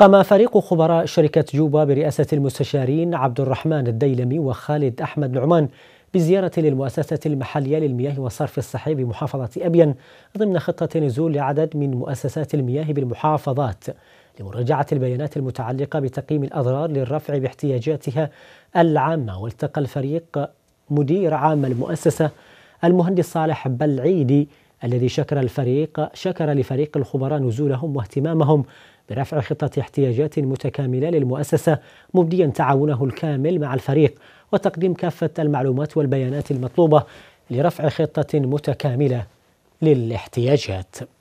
قام فريق خبراء شركة جوبا برئاسة المستشارين عبد الرحمن الديلمي وخالد أحمد نعمان بزيارة للمؤسسة المحلية للمياه والصرف الصحي بمحافظة أبين ضمن خطة نزول لعدد من مؤسسات المياه بالمحافظات لمراجعة البيانات المتعلقة بتقييم الأضرار للرفع باحتياجاتها العامة والتقى الفريق مدير عام المؤسسة المهندس صالح بلعيدي الذي شكر الفريق شكر لفريق الخبراء نزولهم واهتمامهم برفع خطة احتياجات متكاملة للمؤسسة مبديا تعاونه الكامل مع الفريق وتقديم كافة المعلومات والبيانات المطلوبة لرفع خطة متكاملة للاحتياجات